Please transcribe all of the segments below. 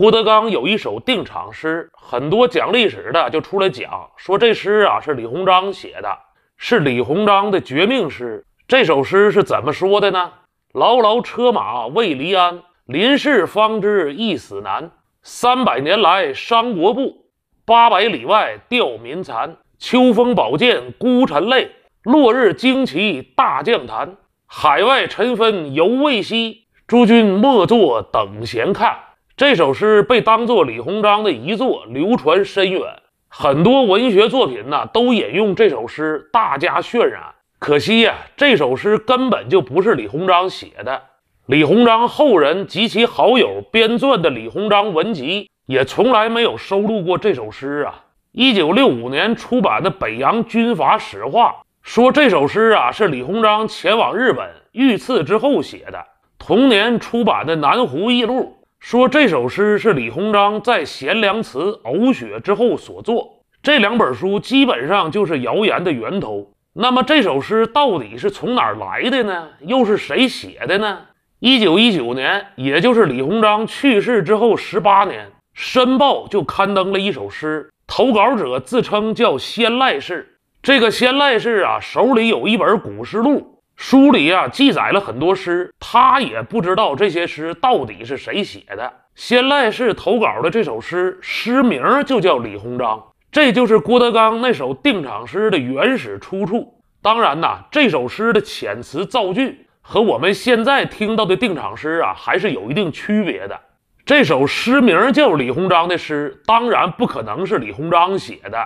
郭德纲有一首定场诗，很多讲历史的就出来讲，说这诗啊是李鸿章写的，是李鸿章的绝命诗。这首诗是怎么说的呢？牢牢车马未离鞍，临事方知一死难。三百年来伤国步，八百里外吊民残。秋风宝剑孤臣泪，落日旌旗大将坛。海外尘氛犹未息，诸君莫作等闲看。这首诗被当作李鸿章的遗作，流传深远。很多文学作品呢都引用这首诗，大加渲染。可惜呀，这首诗根本就不是李鸿章写的。李鸿章后人及其好友编撰的《李鸿章文集》也从来没有收录过这首诗啊。一九六五年出版的《北洋军阀史话》说这首诗啊是李鸿章前往日本遇刺之后写的。同年出版的《南湖逸录》。说这首诗是李鸿章在《贤良祠呕血之后所作，这两本书基本上就是谣言的源头。那么这首诗到底是从哪儿来的呢？又是谁写的呢？一九一九年，也就是李鸿章去世之后十八年，《申报》就刊登了一首诗，投稿者自称叫先赖氏。这个先赖氏啊，手里有一本《古诗录》。书里啊记载了很多诗，他也不知道这些诗到底是谁写的。先来是投稿的这首诗，诗名就叫《李鸿章》，这就是郭德纲那首定场诗的原始出处。当然呐，这首诗的遣词造句和我们现在听到的定场诗啊还是有一定区别的。这首诗名叫《李鸿章》的诗，当然不可能是李鸿章写的。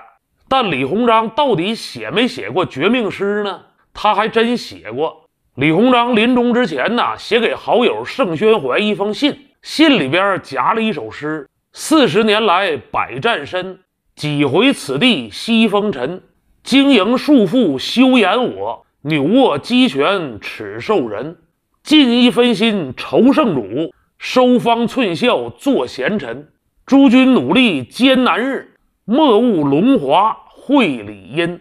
但李鸿章到底写没写过绝命诗呢？他还真写过，李鸿章临终之前呢，写给好友盛宣怀一封信，信里边夹了一首诗：“四十年来百战身，几回此地西风尘。经营数缚休言我，扭握鸡犬耻受人。尽一分心酬圣主，收方寸孝作贤臣。诸君努力艰难日，莫误龙华会礼因。”